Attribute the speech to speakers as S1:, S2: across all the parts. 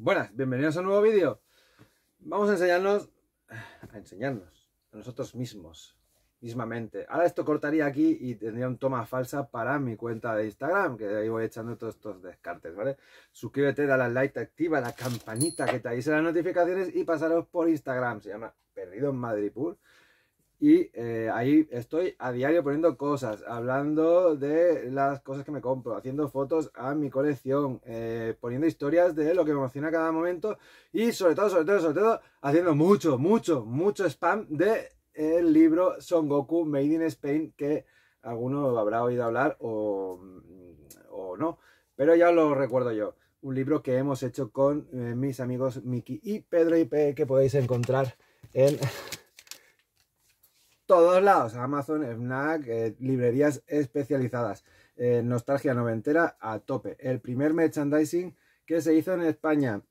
S1: Buenas, bienvenidos a un nuevo vídeo. Vamos a enseñarnos, a enseñarnos, a nosotros mismos, mismamente. Ahora esto cortaría aquí y tendría un toma falsa para mi cuenta de Instagram, que ahí voy echando todos estos descartes, ¿vale? Suscríbete, dale la like, activa la campanita que te avise las notificaciones y pasaros por Instagram. Se llama Perdido en y eh, ahí estoy a diario poniendo cosas, hablando de las cosas que me compro, haciendo fotos a mi colección, eh, poniendo historias de lo que me emociona cada momento y sobre todo, sobre todo, sobre todo, haciendo mucho, mucho, mucho spam de el libro Son Goku Made in Spain que alguno habrá oído hablar o, mm, no, pero ya lo recuerdo yo. Un libro que hemos hecho con eh, mis amigos Miki y Pedro y que podéis encontrar en todos lados, Amazon, FNAC, eh, librerías especializadas, eh, nostalgia noventera a tope. El primer merchandising que se hizo en España,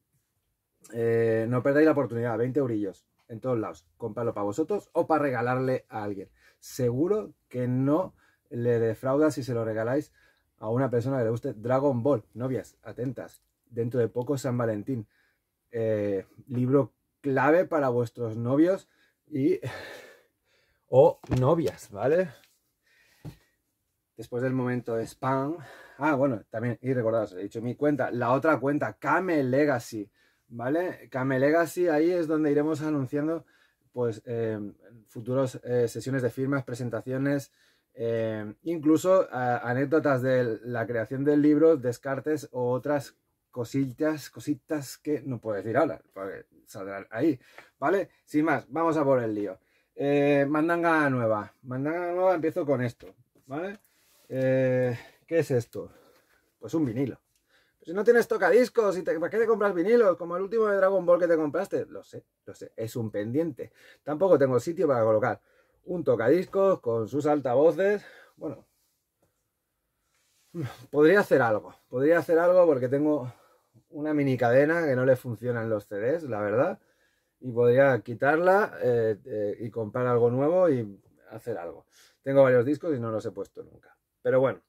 S1: eh, no perdáis la oportunidad, 20 eurillos en todos lados, comprarlo para vosotros o para regalarle a alguien. Seguro que no le defrauda si se lo regaláis a una persona que le guste Dragon Ball. Novias, atentas. Dentro de poco San Valentín. libro clave para vuestros novios y o novias, ¿vale? Después del momento de spam. Ah, bueno, también, y recordaros, he dicho mi cuenta, la otra cuenta, Kame Legacy, ¿vale? Kame Legacy, ahí es donde iremos anunciando pues em, futuros eh, sesiones de firmas, presentaciones, em, incluso anécdotas de la creación del libro, descartes o otras cositas, cositas que no puedo decir ahora, porque saldrán ahí, ¿vale? Sin más, vamos a por el lío. Eh, mandanga nueva. Mandanga nueva, empiezo con esto. ¿Vale? Eh, ¿Qué es esto? Pues un vinilo. Si no tienes tocadiscos, y te, ¿para qué te compras vinilos? Como el último de Dragon Ball que te compraste. Lo sé, lo sé, es un pendiente. Tampoco tengo sitio para colocar un tocadiscos con sus altavoces. Bueno, podría hacer algo. Podría hacer algo porque tengo una mini cadena que no le funcionan los CDs, la verdad y podría quitarla eh, eh, y comprar algo nuevo y hacer algo. Tengo varios discos y no los he puesto nunca. Pero bueno,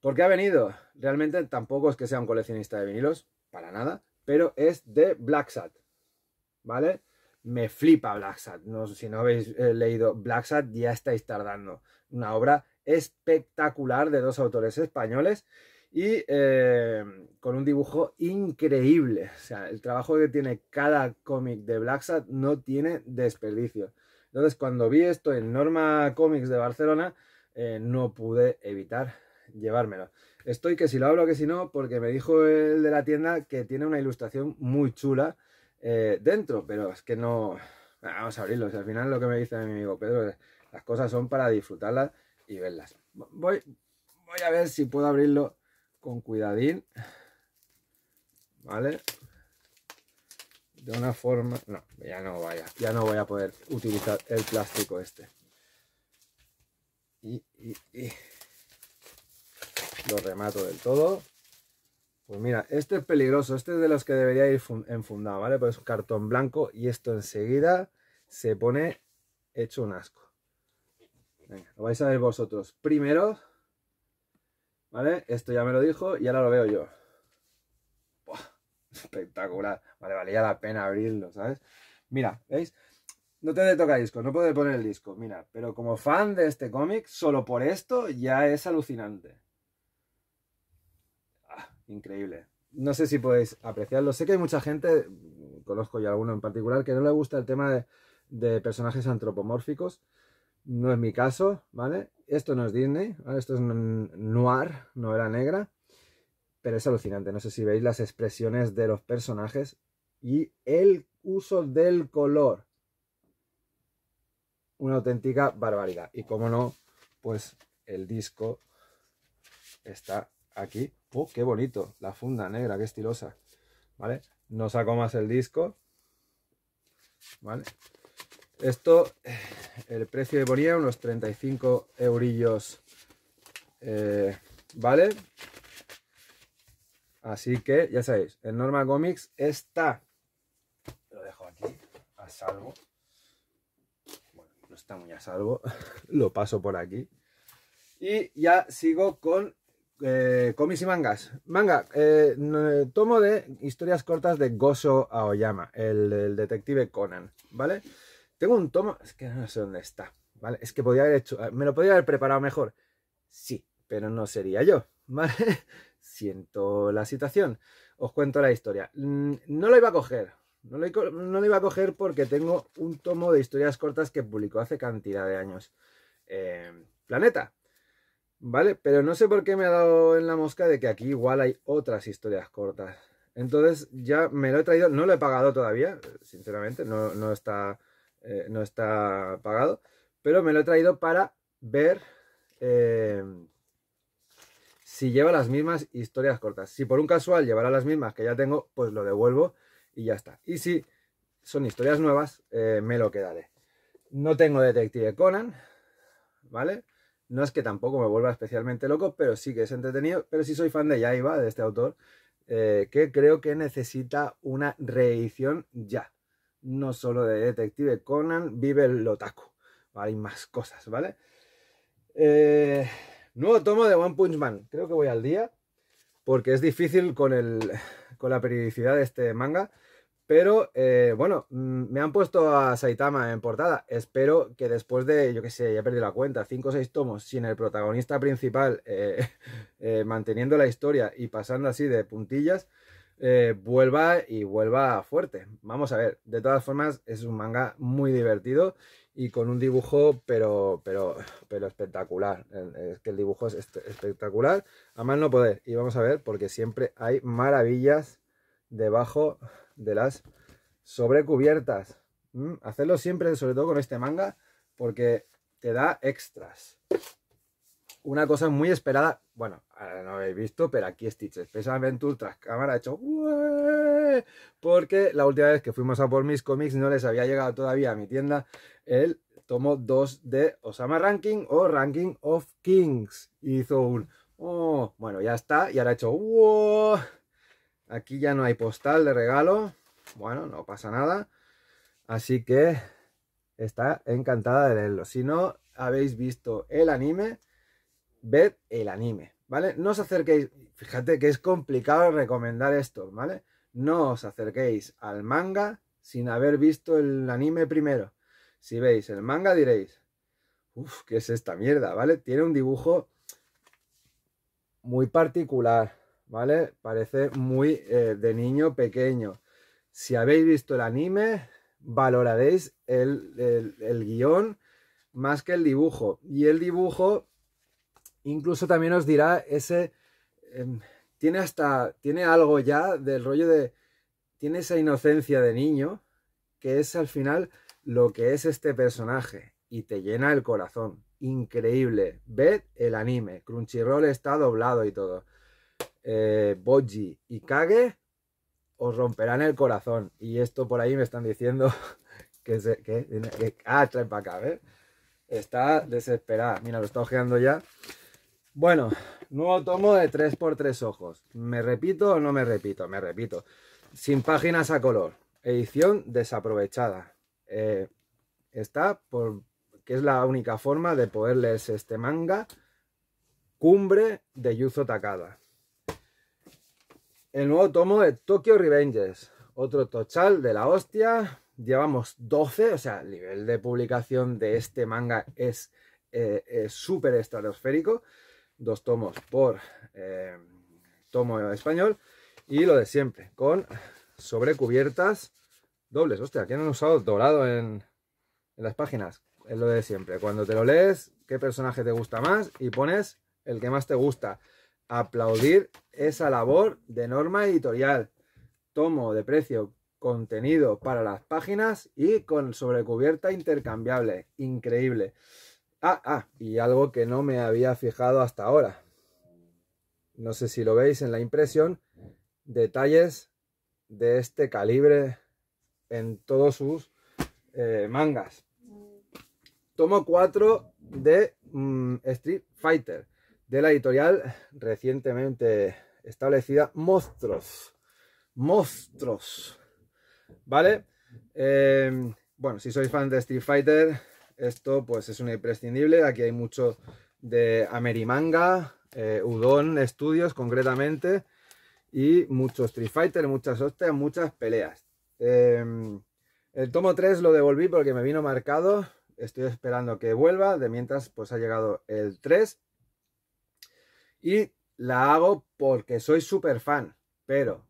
S1: ¿por qué ha venido? Realmente tampoco es que sea un coleccionista de vinilos, para nada, pero es de Black Sat, ¿vale? Me flipa Black Sat. No, si no habéis eh, leído Black Sat, ya estáis tardando. Una obra espectacular de dos autores españoles y eh, con un dibujo increíble. O sea, el trabajo que tiene cada cómic de Black Sat no tiene desperdicio. Entonces, cuando vi esto en Norma Comics de Barcelona, eh, no pude evitar llevármelo. Estoy que si lo hablo que si no, porque me dijo el de la tienda que tiene una ilustración muy chula eh, dentro, pero es que no. vamos a abrirlo. al final, lo que me dice mi amigo Pedro es: las cosas son para disfrutarlas y verlas. Voy, voy a ver si puedo abrirlo con cuidadín, ¿vale? De una forma... No, ya no vaya, ya no voy a poder utilizar el plástico este. Y, y, lo remato del todo. Pues mira, este es peligroso, este es de los que debería ir enfundado, ¿vale? Pues cartón blanco y esto enseguida se pone hecho un asco. lo vais a ver vosotros primero. ¿Vale? Esto ya me lo dijo y ahora lo veo yo. Espectacular. Vale, valía la pena abrirlo, ¿sabes? Mira, ¿veis? No te toca disco, no puedo poner el disco, mira. Pero como fan de este cómic, solo por esto ya es alucinante. Ah, increíble. No sé si podéis apreciarlo. Sé que hay mucha gente, conozco yo alguno en particular, que no le gusta el tema de, de personajes antropomórficos. No es mi caso, ¿vale? Esto no es Disney, esto es noir, novela negra, pero es alucinante. No sé si veis las expresiones de los personajes y el uso del color. Una auténtica barbaridad. Y como no, pues el disco está aquí. ¡Oh, qué bonito! La funda negra, qué estilosa. ¿Vale? No saco más el disco. ¿Vale? Esto, eh, el precio de ponía unos 35 eurillos, eh, ¿vale? Así que, ya sabéis, en Norma Comics está, lo dejo aquí, a salvo. Bueno, no está muy a salvo, lo paso por aquí. Y ya sigo con eh, cómics y mangas. Manga, eh, tomo de historias cortas de Gosho Aoyama, el, el detective Conan, ¿vale? vale tengo un tomo... es que no sé dónde está, ¿vale? Es que podía haber hecho, ah, me lo podía haber preparado mejor. Sí, pero no sería yo, ¿vale? Siento la situación. Os cuento la historia. Mm, no lo iba a coger, no lo, iba a coger porque tengo un tomo de historias cortas que publicó hace cantidad de años. Eh, Planeta. ¿Vale? Pero no sé por qué me ha dado en la mosca de que aquí igual hay otras historias cortas. Entonces ya me lo he traído, no lo he pagado todavía, sinceramente, no está eh, no está pagado, pero me lo he traído para ver eh, si lleva las mismas historias cortas. Si por un casual llevará las mismas que ya tengo, pues lo devuelvo y ya está. Y si son historias nuevas, eh, me lo quedaré. No tengo Detective Conan, ¿vale? No es que tampoco me vuelva especialmente loco, pero sí que es entretenido. Pero sí soy fan de Yaiba, de este autor, que creo que necesita una reedición ya no solo de Detective Conan, vive el otaku. Hay más cosas, ¿vale? Eh, nuevo tomo de One Punch Man. Creo que voy al día, porque es difícil con, la periodicidad de este manga. Pero eh, bueno, mm, me han puesto a Saitama en portada. Espero que después de, yo qué sé, ya he perdido la cuenta, 5 o 6 tomos sin el protagonista principal eh, manteniendo la historia y pasando así de puntillas, eh, vuelva y vuelva fuerte. Vamos a ver, de todas formas es un manga muy divertido y con un dibujo pero, pero, pero espectacular. Eh, es que el dibujo es espectacular, a más no poder. Y vamos a ver, porque siempre hay maravillas debajo de las sobrecubiertas. Mm, hacerlo siempre, sobre todo con este manga, porque te da extras una cosa muy esperada, bueno, ahora no habéis visto, pero aquí Stitch especialmente especialmente tras cámara ha hecho porque la última vez que fuimos a por mis cómics no les había llegado todavía a mi tienda el tomo 2 de Osama Ranking o Ranking of Kings. Hizo un oh, bueno, ya está, y ahora ha hecho Aquí ya no hay postal de regalo, bueno, no pasa nada, así que está encantada de leerlo. Si no habéis visto el anime, ved el anime, ¿vale? No os acerquéis, fíjate que es complicado recomendar esto, ¿vale? No os acerquéis al manga sin haber visto el anime primero. Si veis el manga diréis, uff, ¿qué es esta mierda? ¿Vale? Tiene un dibujo muy particular, ¿vale? Parece muy eh, de niño pequeño. Si habéis visto el anime, valoraréis el, el, el guión más que el dibujo. Y el dibujo Incluso también os dirá ese... Em, tiene hasta... Tiene algo ya del rollo de... Tiene esa inocencia de niño que es al final lo que es este personaje y te llena el corazón. Increíble. Ved el anime. Crunchyroll está doblado y todo. Eh, Boji y Kage os romperán el corazón. Y esto por ahí me están diciendo que ah, trae para acá, Está desesperada. Mira, lo está ojeando ya. Bueno, nuevo tomo de 3x3 ojos. ¿Me repito o no me repito? Me repito. Sin páginas a color. Edición desaprovechada. Eh, está por que es la única forma de poderles este manga. Cumbre de Yuzo Takada. El nuevo tomo de Tokyo Revengers. Otro tochal de la hostia. Llevamos 12, o sea, el nivel de publicación de este manga es eh, súper estratosférico dos tomos por eh, tomo español y lo de siempre, con sobrecubiertas dobles. Hostia, aquí han usado dorado en, en las páginas. Es lo de siempre. Cuando te lo lees, qué personaje te gusta más y pones el que más te gusta. Aplaudir esa labor de norma editorial. Tomo de precio contenido para las páginas y con sobrecubierta intercambiable. Increíble. Ah, ah, y algo que no me había fijado hasta ahora. No sé si lo veis en la impresión. Detalles de este calibre en todos sus eh, mangas. Tomo 4 de mm, Street Fighter, de la editorial recientemente establecida Monstruos. Monstruos. ¿Vale? Eh, bueno, si sois fan de Street Fighter, esto pues es un imprescindible. Aquí hay mucho de Amerimanga, eh, Udon Studios concretamente, y muchos Street Fighter, muchas hostias, muchas peleas. Em, el tomo 3 lo devolví porque me vino marcado. Estoy esperando que vuelva. De mientras, pues ha llegado el 3. Y la hago porque soy súper fan. Pero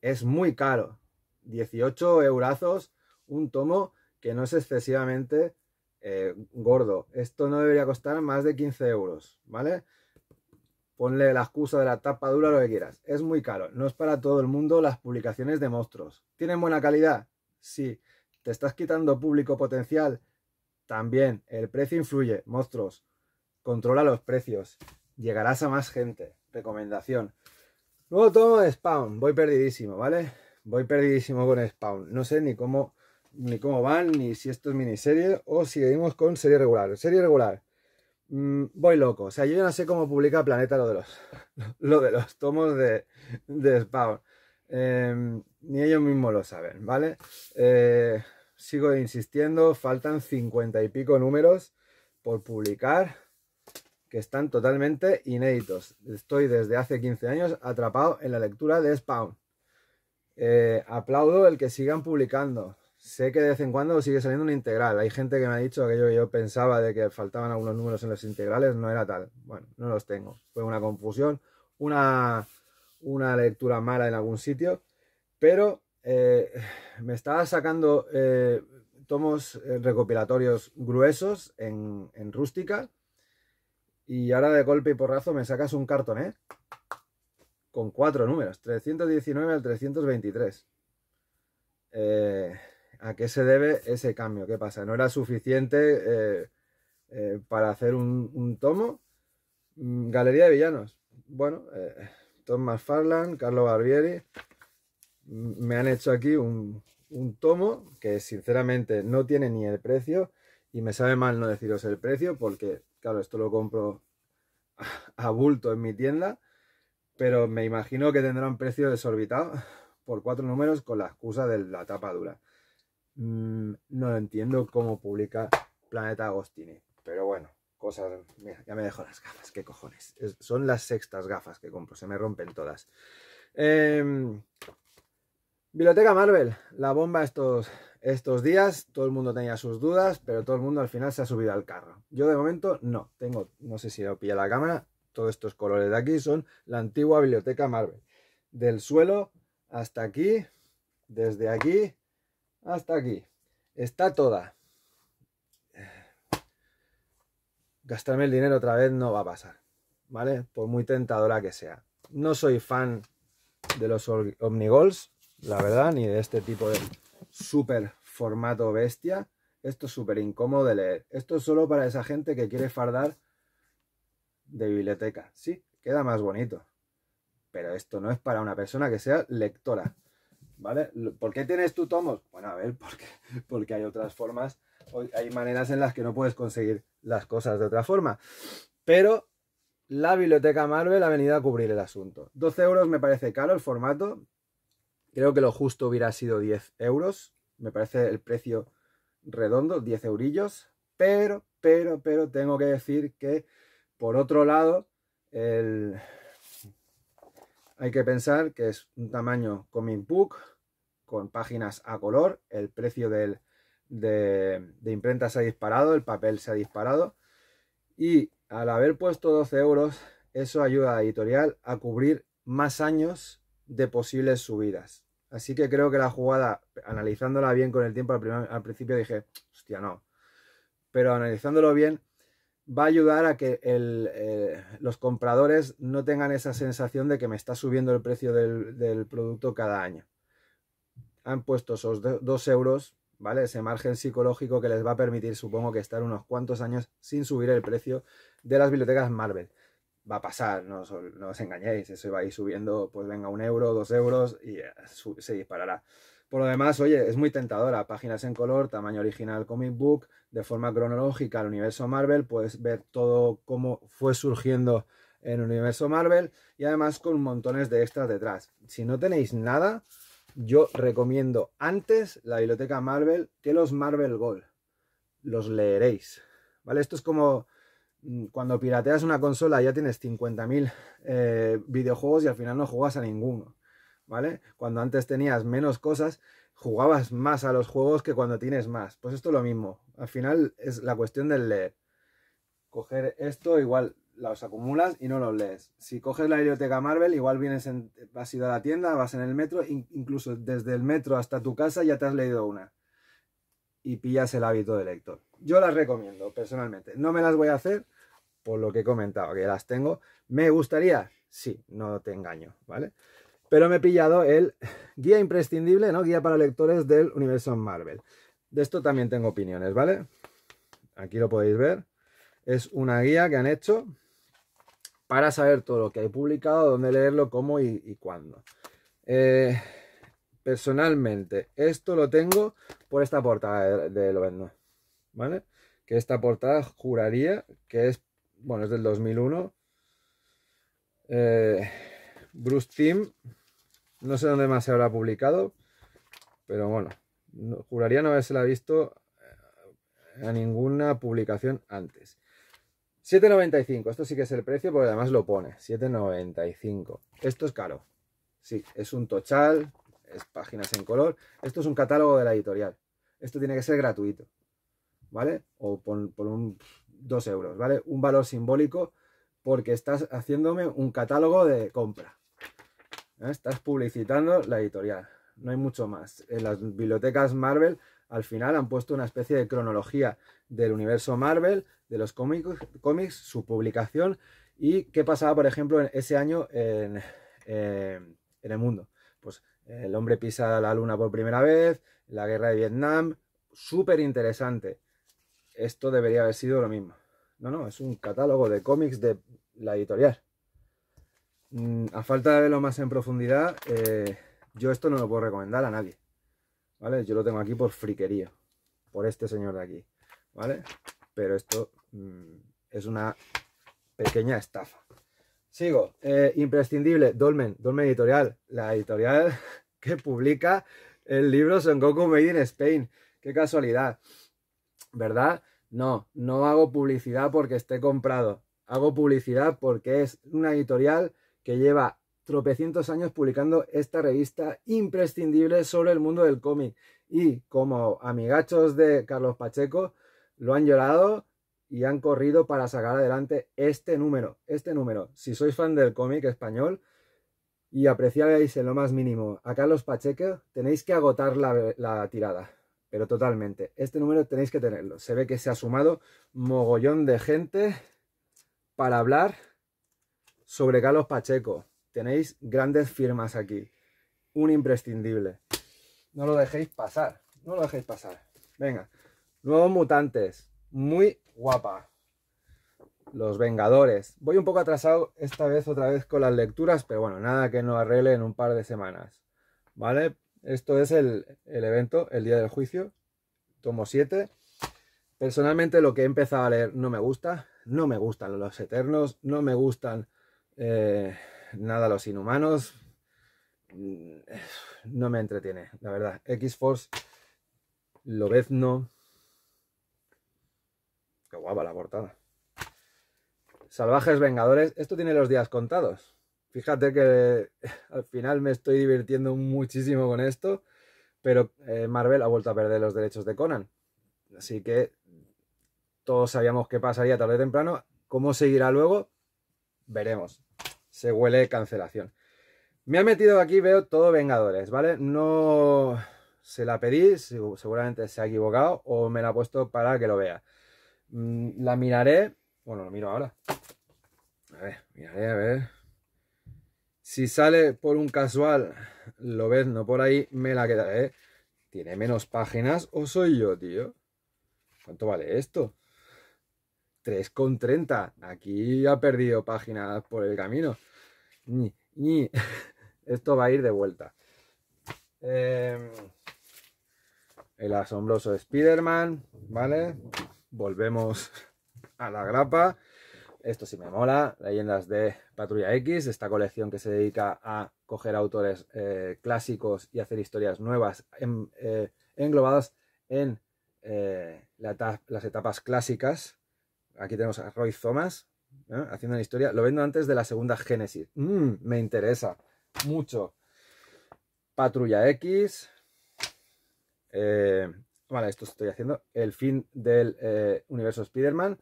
S1: es muy caro. 18 eurazos un tomo que no es excesivamente eh, gordo, esto no debería costar más de 15 euros, ¿vale? Ponle la excusa de la tapa dura, lo que quieras. Es muy caro, no es para todo el mundo las publicaciones de monstruos. ¿Tienen buena calidad? Sí. ¿Te estás quitando público potencial? También. El precio influye, monstruos. Controla los precios. Llegarás a más gente. Recomendación. Luego todo Spawn. Voy perdidísimo, ¿vale? Voy perdidísimo con Spawn. No sé ni cómo ni cómo van, ni si esto es miniserie o si seguimos con serie regular. Serie regular, mm, voy loco. O sea, yo ya no sé cómo publica Planeta lo de los, lo de los tomos de, de Spawn. Em, ni ellos mismos lo saben, ¿vale? Eh, sigo insistiendo, faltan cincuenta y pico números por publicar que están totalmente inéditos. Estoy desde hace 15 años atrapado en la lectura de Spawn. Eh, aplaudo el que sigan publicando sé que de vez en cuando sigue saliendo una integral. Hay gente que me ha dicho que yo pensaba de que faltaban algunos números en los integrales, no era tal. Bueno, no los tengo. Fue una confusión, una, una lectura mala en algún sitio, pero eh, me estaba sacando eh, tomos eh, recopilatorios gruesos en, en, rústica y ahora de golpe y porrazo me sacas un eh, con cuatro números, 319 al 323. Eh, ¿A qué se debe ese cambio? ¿Qué pasa? ¿No era suficiente eh, eh, para hacer un, tomo? Mm, Galería de villanos. Bueno, eh, Thomas Farland Carlos Carlo Barbieri, mm, me han hecho aquí un, un tomo que sinceramente no tiene ni el precio y me sabe mal no deciros el precio porque, claro, esto lo compro a bulto en mi tienda, pero me imagino que tendrá un precio desorbitado por cuatro números con la excusa de la tapa dura. Mm, no entiendo cómo publica Planeta Agostini. Pero bueno, cosas. Mira, ya me dejo las gafas, qué cojones. son las sextas gafas que compro, se me rompen todas. Em, biblioteca Marvel, la bomba estos, estos días. Todo el mundo tenía sus dudas, pero todo el mundo al final se ha subido al carro. Yo de momento no, tengo, no sé si lo pilla la cámara. Todos estos colores de aquí son la antigua biblioteca Marvel. Del suelo hasta aquí, desde aquí hasta aquí. Está toda. Gastarme el dinero otra vez no va a pasar. ¿Vale? Por muy tentadora que sea. No soy fan de los Omnigols, la verdad, ni de este tipo de super formato bestia. Esto es súper incómodo de leer. Esto es solo para esa gente que quiere fardar de biblioteca. Sí, queda más bonito. Pero esto no es para una persona que sea lectora. ¿Vale? ¿Por qué tienes tú tomos? Bueno, a ver, porque, porque hay otras formas, hay maneras en las que no puedes conseguir las cosas de otra forma. Pero la biblioteca Marvel ha venido a cubrir el asunto. 12 euros me parece caro el formato. Creo que lo justo hubiera sido 10 euros. Me parece el precio redondo, 10 eurillos. Pero, pero, pero tengo que decir que, por otro lado, el, hay que pensar que es un tamaño coming book con páginas a color, el precio de, de imprenta se ha disparado, el papel se ha disparado y al haber puesto 12 euros, eso ayuda a editorial a cubrir más años de posibles subidas. Así que creo que la jugada, analizándola bien con el tiempo, al, al principio dije, hostia, no. Pero analizándolo bien, va a ayudar a que eh, los compradores no tengan esa sensación de que me está subiendo el precio del, producto cada año. Han puesto esos dos euros, ¿vale? Ese margen psicológico que les va a permitir, supongo que estar unos cuantos años sin subir el precio de las bibliotecas Marvel. Va a pasar, no, no os engañéis, eso va a ir subiendo, pues venga, un euro, dos euros y eh, se disparará. Por lo demás, oye, es muy tentadora. Páginas en color, tamaño original comic book, de forma cronológica al universo Marvel, puedes ver todo cómo fue surgiendo en el universo Marvel y además con montones de extras detrás. Si no tenéis nada, yo recomiendo antes la biblioteca Marvel que los Marvel Gold. Los leeréis. ¿Vale? Esto es como mm, cuando pirateas una consola ya tienes 50.000 eh, videojuegos y al final no juegas a ninguno. ¿vale? Cuando antes tenías menos cosas, jugabas más a los juegos que cuando tienes más. Pues esto es lo mismo. Al final es la cuestión del leer. Coger esto, igual los acumulas y no los lees. Si coges la biblioteca Marvel, igual vienes en, has ido a la tienda, vas en el metro, incluso desde el metro hasta tu casa ya te has leído una. Y pillas el hábito de lector. Yo las recomiendo, personalmente. No me las voy a hacer por lo que he comentado, que las tengo. ¿Me gustaría? Sí, no te engaño, ¿vale? pero me he pillado el guía imprescindible, ¿no? Guía para lectores del universo Marvel. De esto también tengo opiniones, ¿vale? Aquí lo podéis ver. Es una guía que han hecho para saber todo lo que hay publicado, dónde leerlo, cómo y, cuándo. Eh, personalmente, esto lo tengo por esta portada de, de ¿vale? Que esta portada juraría que es, bueno, es del 2001. Eh, Bruce Team no sé dónde más se habrá publicado, pero bueno, juraría no haberse la visto eh, a ninguna publicación antes. 7.95, esto sí que es el precio porque además lo pone, 7.95. Esto es caro, sí, es un tochal, es páginas en color, esto es un catálogo de la editorial, esto tiene que ser gratuito, ¿vale? O por, por un 2 euros, ¿vale? Un valor simbólico porque estás haciéndome un catálogo de compra. ¿eh? Estás publicitando la editorial, no hay mucho más. En las bibliotecas Marvel al final han puesto una especie de cronología del universo Marvel, de los cómics, su publicación y qué pasaba, por ejemplo, en ese año en, eh, en el mundo. Pues eh, el hombre pisa la luna por primera vez, la guerra de Vietnam, súper interesante. Esto debería haber sido lo mismo. No, no, es un catálogo de cómics de la editorial. Mm, a falta de verlo más en profundidad, eh, yo esto no lo puedo recomendar a nadie. ¿Vale? Yo lo tengo aquí por friquería, por este señor de aquí. ¿Vale? Pero esto mm, es una pequeña estafa. Sigo. Eh, imprescindible, Dolmen, Dolmen Editorial, la editorial que publica el libro Son Goku Made in Spain. Qué casualidad. ¿Verdad? No, no hago publicidad porque esté comprado. Hago publicidad porque es una editorial que lleva tropecientos años publicando esta revista imprescindible sobre el mundo del cómic. Y como amigachos de Carlos Pacheco, lo han llorado y han corrido para sacar adelante este número. Este número. Si sois fan del cómic español y apreciáis en lo más mínimo a Carlos Pacheco, tenéis que agotar la, la tirada. Pero totalmente. Este número tenéis que tenerlo. Se ve que se ha sumado mogollón de gente para hablar sobre Carlos Pacheco. Tenéis grandes firmas aquí. Un imprescindible. No lo dejéis pasar. No lo dejéis pasar. Venga. Nuevos mutantes. Muy guapa. Los Vengadores. Voy un poco atrasado esta vez otra vez con las lecturas, pero bueno, nada que no arregle en un par de semanas. ¿Vale? Esto es el, evento, el día del juicio, tomo 7. Personalmente lo que he empezado a leer no me gusta, no me gustan los eternos, no me gustan eh, nada, los inhumanos mm, no me entretiene, la verdad. X-Force, no. Qué guapa la portada. Salvajes Vengadores. Esto tiene los días contados. Fíjate que al final me estoy divirtiendo muchísimo con esto, pero eh, Marvel ha vuelto a perder los derechos de Conan. Así que todos sabíamos que pasaría tarde o temprano. ¿Cómo seguirá luego? Veremos se huele cancelación. Me ha metido aquí, veo todo Vengadores, ¿vale? No se la pedí, seguramente se ha equivocado o me la ha puesto para que lo vea. Mm, la miraré, bueno, lo miro ahora. A ver, miraré, a ver. Si sale por un casual, lo ves, no por ahí, me la quedaré. ¿Tiene menos páginas o soy yo, tío? ¿Cuánto vale esto? 3,30. Aquí ha perdido páginas por el camino y esto va a ir de vuelta. Em, el asombroso Spider-Man, ¿vale? Volvemos a la grapa. Esto sí me mola, leyendas de Patrulla X, esta colección que se dedica a coger autores eh, clásicos y hacer historias nuevas eh, englobadas en eh, las etapas clásicas. Aquí tenemos a Roy Thomas, ¿eh? haciendo una historia. Lo vendo antes de la segunda Génesis. Mm, me interesa mucho. Patrulla X. Eh, vale, esto estoy haciendo. El fin del eh, universo Spider-Man.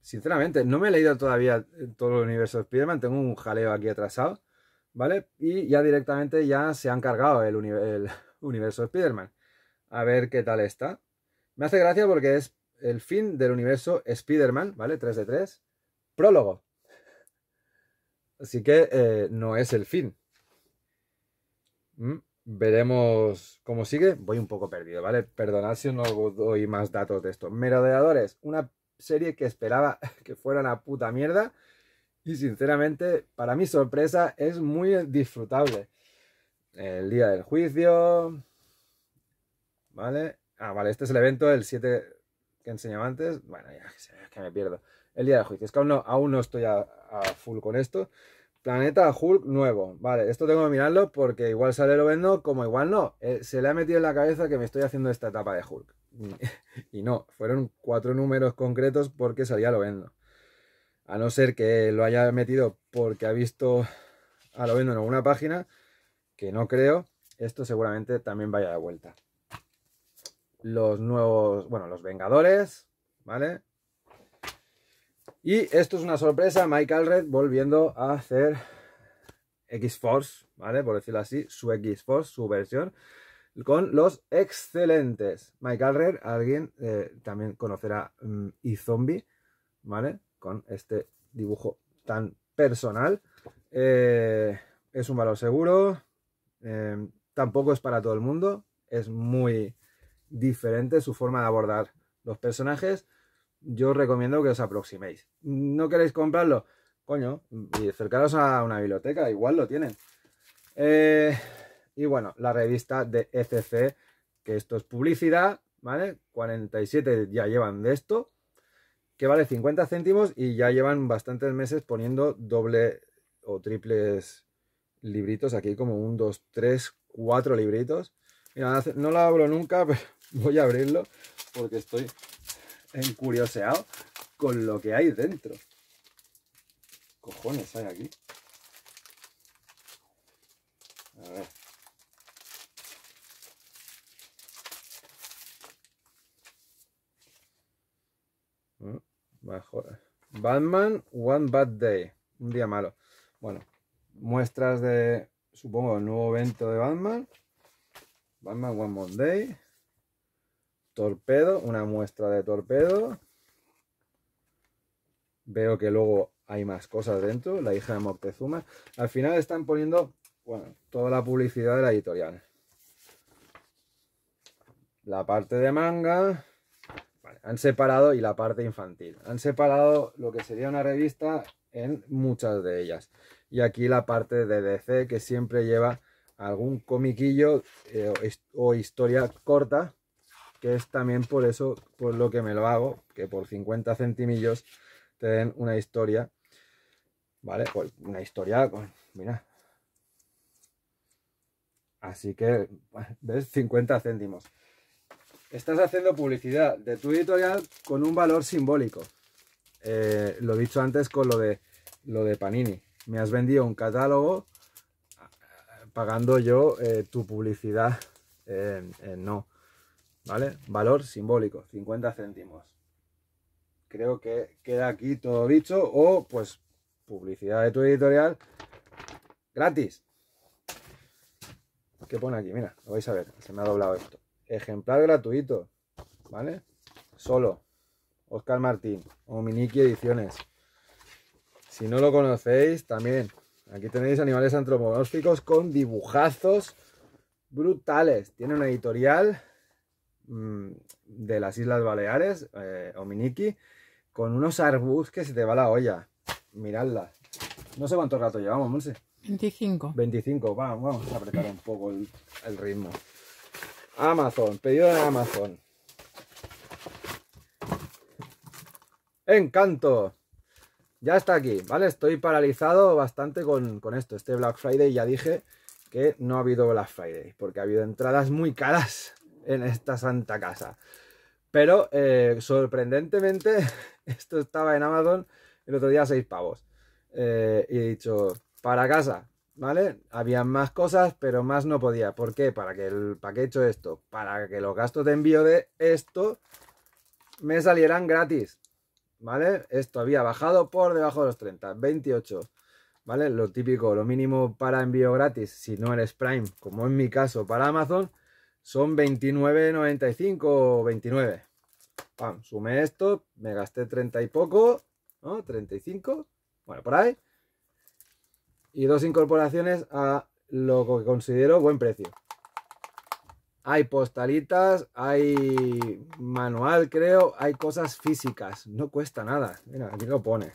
S1: sinceramente, no me he leído todavía todo el universo Spider-Man. Tengo un jaleo aquí atrasado. ¿Vale? Y ya directamente ya se han cargado el, el universo Spider-Man. A ver qué tal está. Me hace gracia porque es el fin del universo Spider-Man, ¿vale? 3 de 3 prólogo. Así que eh, no es el fin. Mm, veremos cómo sigue. Voy un poco perdido, ¿vale? Perdonad si no doy más datos de esto. Merodeadores, una serie que esperaba que fuera una puta mierda. Y sinceramente, para mi sorpresa, es muy disfrutable. El día del juicio. ¿Vale? Ah, vale, este es el evento, el 7 que enseñaba antes. Bueno, ya que me pierdo el día de juicio. Es que aún no, aún no estoy a, full con esto. Planeta Hulk nuevo. Vale, esto tengo que mirarlo porque igual sale lo vendo, como igual no. Eh, se le ha metido en la cabeza que me estoy haciendo esta etapa de Hulk. y no, fueron cuatro números concretos porque salía lo vendo. A no ser que lo haya metido porque ha visto a lo vendo en alguna página, que no creo, esto seguramente también vaya de vuelta. Los nuevos, bueno, los Vengadores, ¿vale? Y esto es una sorpresa, Michael Red volviendo a hacer X-Force, ¿vale? Por decirlo así, su X-Force, su versión, con los excelentes. Michael Red, alguien eh, también conocerá mm, eZombie, Zombie, ¿vale? Con este dibujo tan personal. Eh, es un valor seguro, eh, tampoco es para todo el mundo, es muy diferente su forma de abordar los personajes yo recomiendo que os aproximéis. ¿No queréis comprarlo? Coño, y acercaros a una biblioteca, igual lo tienen. Eh, y bueno, la revista de ECC, que esto es publicidad, ¿vale? 47 ya llevan de esto, que vale 50 céntimos y ya llevan bastantes meses poniendo doble o triples libritos, aquí como un, dos, tres, cuatro libritos. Mira, no lo abro nunca, pero voy a abrirlo porque estoy encurioseado con lo que hay dentro. cojones hay aquí? Mm, Batman, One Bad Day. Un día malo. Bueno, muestras de, supongo, el nuevo evento de Batman. Batman, One Monday torpedo, una muestra de torpedo. Veo que luego hay más cosas dentro, la hija de Moctezuma. Al final están poniendo, bueno, toda la publicidad de la editorial. La parte de manga, han separado y la parte infantil. Han separado lo que sería una revista en muchas de ellas. Y aquí la parte de DC que siempre lleva algún comiquillo eh, o historia corta que es también por eso, por lo que me lo hago, que por 50 centimillos te den una historia, ¿vale? Pues una historia, con, pues, mira. Así que, ¿ves? 50 céntimos. Estás haciendo publicidad de tu editorial con un valor simbólico. Eh, lo he dicho antes con lo de, lo de Panini. Me has vendido un catálogo eh, pagando yo eh, tu publicidad. en no. ¿Vale? Valor simbólico, 50 céntimos. Creo que queda aquí todo dicho. O pues publicidad de tu editorial gratis. ¿Qué pone aquí? Mira, lo vais a ver. Se me ha doblado esto. Ejemplar gratuito. ¿Vale? Solo. Oscar Martín. O Miniki Ediciones. Si no lo conocéis, también. Aquí tenéis animales antropomórficos con dibujazos brutales. Tiene una editorial Mm, de las Islas Baleares, eh, Ominiki, con unos arbustos que se te va la olla. Miradla. No sé cuánto rato llevamos, Monse. 25. 25, vamos, vamos a apretar un poco el, ritmo. Amazon, pedido de Amazon. Encanto. Ya está aquí, ¿vale? Estoy paralizado bastante con, con esto. Este Black Friday ya dije que no ha habido Black Friday, porque ha habido entradas muy caras en esta santa casa. Pero eh, sorprendentemente, esto estaba en Amazon el otro día seis 6 pavos. Eh, y he dicho, para casa, ¿vale? Habían más cosas, pero más no podía. ¿Por qué? ¿Para que el paquete he hecho esto? Para que los gastos de envío de esto me salieran gratis, ¿vale? Esto había bajado por debajo de los 30, 28, ¿vale? Lo típico, lo mínimo para envío gratis, si no eres Prime, como en mi caso para Amazon, son 29,95, 29. sumé esto, me gasté 30 y poco, ¿no? 35, bueno, por ahí. Y dos incorporaciones a lo que considero buen precio. Hay postalitas, hay manual, creo, hay cosas físicas. No cuesta nada. Mira, aquí lo pone.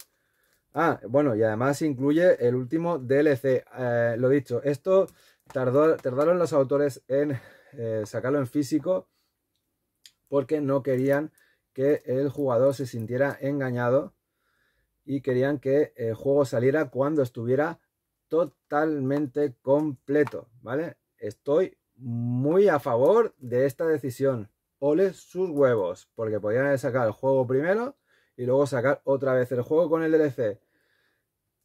S1: Ah, bueno, y además incluye el último DLC. Eh, lo dicho, esto tardó, tardaron los autores en eh, sacarlo en físico porque no querían que el jugador se sintiera engañado y querían que el juego saliera cuando estuviera totalmente completo, ¿vale? Estoy muy a favor de esta decisión. Ole sus huevos, porque podían sacar el juego primero y luego sacar otra vez el juego con el DLC.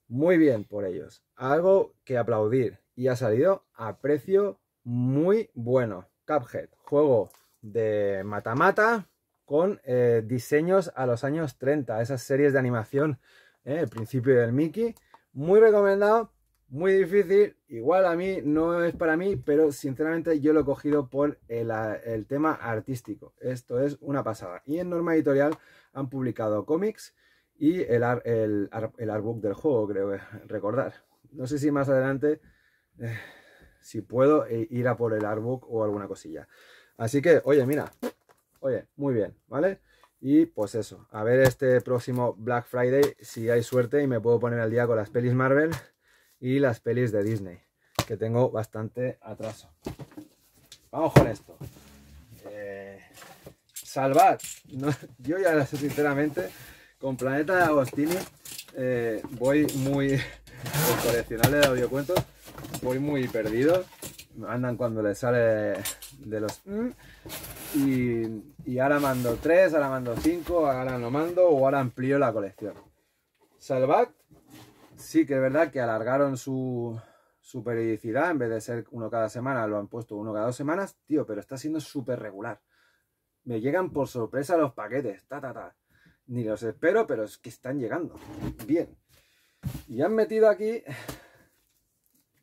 S1: Muy bien por ellos. Algo que aplaudir. Y ha salido a precio muy bueno. Cuphead, juego de mata-mata con eh, diseños a los años 30, esas series de animación, eh, el principio del Mickey. Muy recomendado, muy difícil, igual a mí no es para mí, pero sinceramente yo lo he cogido por el, tema artístico. Esto es una pasada. Y en Norma Editorial han publicado cómics y el, artbook del juego, creo recordar. No sé si más adelante... Eh, si puedo, e ir a por el artbook o alguna cosilla. Así que, oye, mira, oye, muy bien, ¿vale? Y pues eso, a ver este próximo Black Friday si hay suerte y me puedo poner al día con las pelis Marvel y las pelis de Disney, que tengo bastante atraso. Vamos con esto. Eh, salvad. No, yo ya sinceramente, con Planeta de Agostini eh, voy muy coleccionable de audiocuentos voy muy perdido. Andan cuando les sale de los... Mm. Y, ahora mando 3, ahora mando 5, ahora no mando o ahora amplío la colección. Salvat, sí que es verdad que alargaron su, periodicidad, en vez de ser uno cada semana, lo han puesto uno cada dos semanas, tío, pero está siendo súper regular. Me llegan por sorpresa los paquetes, ta, ta, ta. Ni los espero, pero es que están llegando. Bien. Y han metido aquí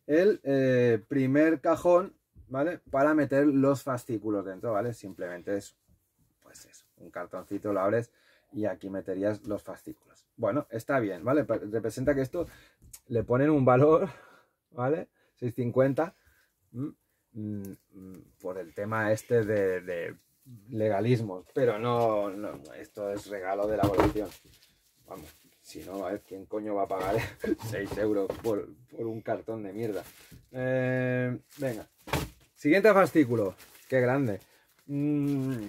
S1: el eh, primer cajón, ¿vale? Para meter los fascículos dentro, ¿vale? Simplemente es Pues eso, un cartoncito lo abres y aquí meterías los fascículos. Bueno, está bien, ¿vale? Representa que esto le ponen un valor, ¿vale? 650 mm, por el tema este de, legalismos, pero no, no, esto es regalo de la evolución. Vamos, si no, a ver, ¿quién coño va a pagar 6 euros por, un cartón de mierda? Eh, venga. Siguiente fascículo. Qué grande. Mm,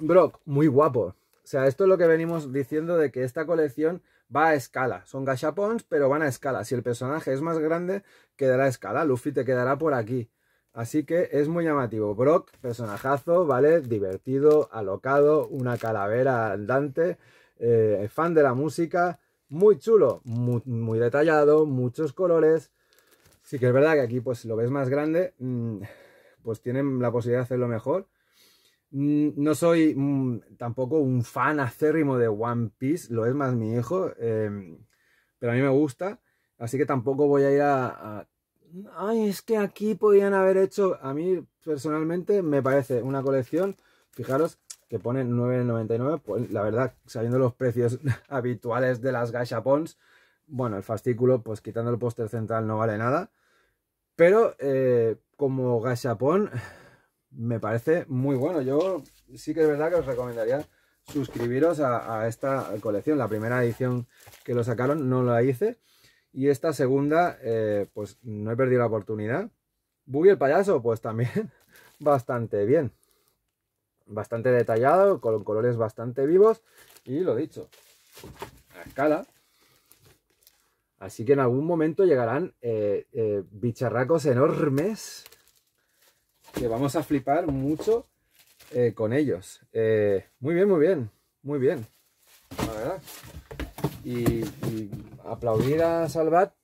S1: Brock, muy guapo. O sea, esto es lo que venimos diciendo de que esta colección va a escala. Son gachapons, pero van a escala. Si el personaje es más grande, quedará a escala. Luffy te quedará por aquí. Así que es muy llamativo. Brock, personajazo, ¿vale? Divertido, alocado, una calavera andante. Eh, fan de la música, muy chulo, muy, detallado, muchos colores. Sí que es verdad que aquí pues lo ves más grande, mm, pues tienen la posibilidad de hacerlo mejor. Mm, no soy mm, tampoco un fan acérrimo de One Piece, lo es más mi hijo, em, pero a mí me gusta, así que tampoco voy a ir a, a ay, es que aquí podían haber hecho, a mí personalmente me parece una colección, fijaros, que pone 9,99, pues la verdad, sabiendo los precios habituales de las gachapons, bueno, el fascículo, pues quitando el póster central no vale nada, pero eh, como gachapón me parece muy bueno. Yo sí que es verdad que os recomendaría suscribiros a, esta colección. La primera edición que lo sacaron no la hice. Y esta segunda, eh, pues no he perdido la oportunidad. Buggy el payaso, pues también bastante bien bastante detallado, con colores bastante vivos. Y lo dicho, a escala. Así que en algún momento llegarán eh, eh, bicharracos enormes que vamos a flipar mucho eh, con ellos. muy bien, muy bien, muy bien. La verdad. Y, aplaudir a Salvat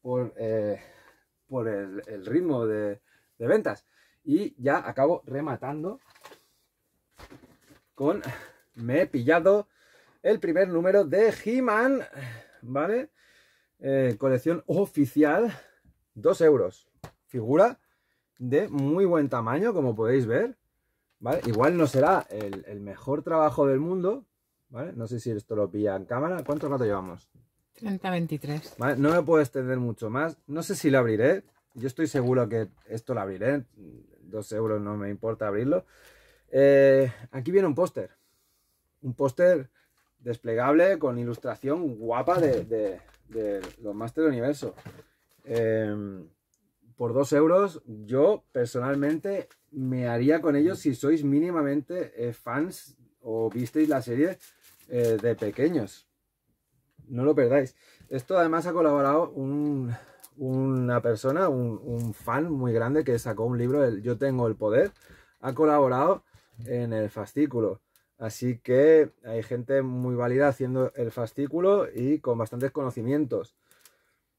S1: por, el, ritmo de ventas. Y ya acabo rematando con me he pillado el primer número de He-Man, ¿vale? Eh, colección oficial, 2 euros. Figura de muy buen tamaño, como podéis ver, ¿vale? Igual no será el, mejor trabajo del mundo, ¿vale? No sé si esto lo pilla en cámara. ¿Cuánto rato llevamos? 30-23. No me puedo extender mucho más. No sé si lo abriré. Yo estoy seguro que esto lo abriré. Dos euros no me importa abrirlo. Eh, aquí viene un póster. Un póster desplegable con ilustración guapa de, los Masters del Universo. Eh, por dos euros, yo personalmente me haría con ellos si sois mínimamente eh, fans o visteis la serie de pequeños. No lo perdáis. Esto además ha colaborado una persona, un, fan muy grande que sacó un libro, el Yo tengo el poder. Ha colaborado en el fascículo. Así que hay gente muy válida haciendo el fascículo y con bastantes conocimientos.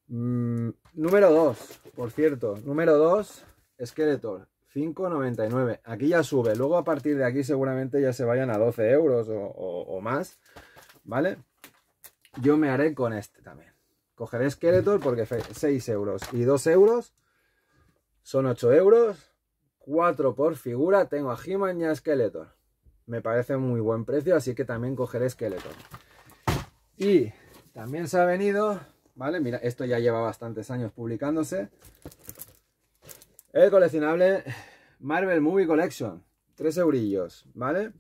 S1: Mm, número 2, por cierto. Número 2, Skeletor. 5,99. Aquí ya sube. Luego a partir de aquí seguramente ya se vayan a 12 euros o, más. ¿Vale? Yo me haré con este también. Cogeré Skeletor porque 6 euros. Y 2 euros son 8 euros cuatro por figura. Tengo a He-Man y a Skeletor. Me parece muy buen precio, así que también cogeré Skeletor. Y también se ha venido, ¿vale? Mira, esto ya lleva bastantes años publicándose. El coleccionable Marvel Movie Collection. tres eurillos, ¿vale?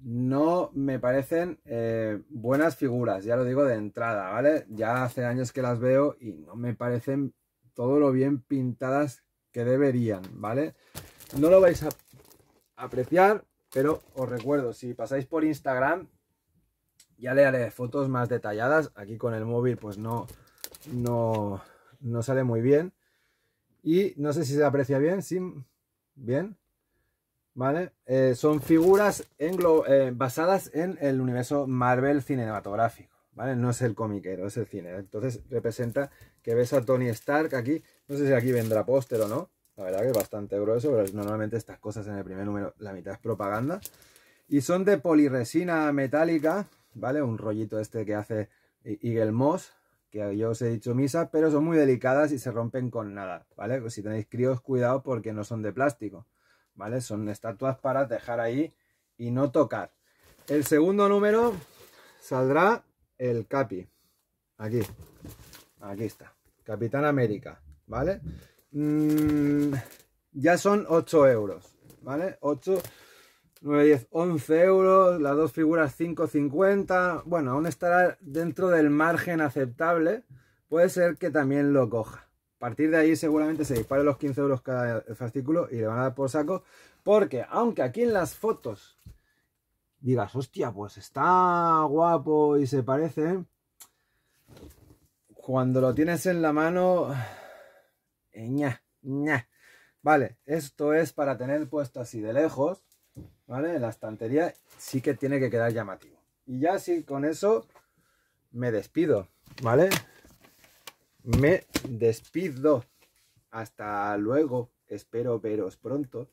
S1: No me parecen eh, buenas figuras, ya lo digo de entrada, ¿vale? Ya hace años que las veo y no me parecen todo lo bien pintadas que deberían, ¿vale? No lo vais a apreciar, pero os recuerdo, si pasáis por Instagram, ya le haré fotos más detalladas. Aquí con el móvil, pues no, no, no sale muy bien. Y no sé si se aprecia bien, sí, bien. ¿Vale? Eh, son figuras eh, basadas en el universo Marvel cinematográfico, ¿vale? No es el comiquero, es el cine. Entonces representa que ves a Tony Stark aquí no sé si aquí vendrá póster o no. La verdad que es bastante grueso, pero normalmente estas cosas en el primer número, la mitad es propaganda. Y son de poliresina metálica, ¿vale? Un rollito este que hace Eagle Moss, que yo os he dicho misa, pero son muy delicadas y se rompen con nada, ¿vale? Pues si tenéis críos, cuidado porque no son de plástico, ¿vale? Son estatuas para dejar ahí y no tocar. El segundo número saldrá el Capi. Aquí. Aquí está. Capitán América. ¿vale? Mm, ya son 8 euros, ¿vale? 8, 9, 10, 11 euros, las dos figuras 5,50. Bueno, aún estará dentro del margen aceptable. Puede ser que también lo coja. A partir de ahí seguramente se disparen los 15 euros cada fascículo y le van a dar por saco. Porque aunque aquí en las fotos digas, hostia, pues está guapo y se parece, cuando lo tienes en la mano eh, ña, ña. Vale, esto es para tener puesto así de lejos, ¿vale? la estantería sí que tiene que quedar llamativo. Y ya sí, con eso me despido, ¿vale? Me despido. Hasta luego. Espero veros pronto.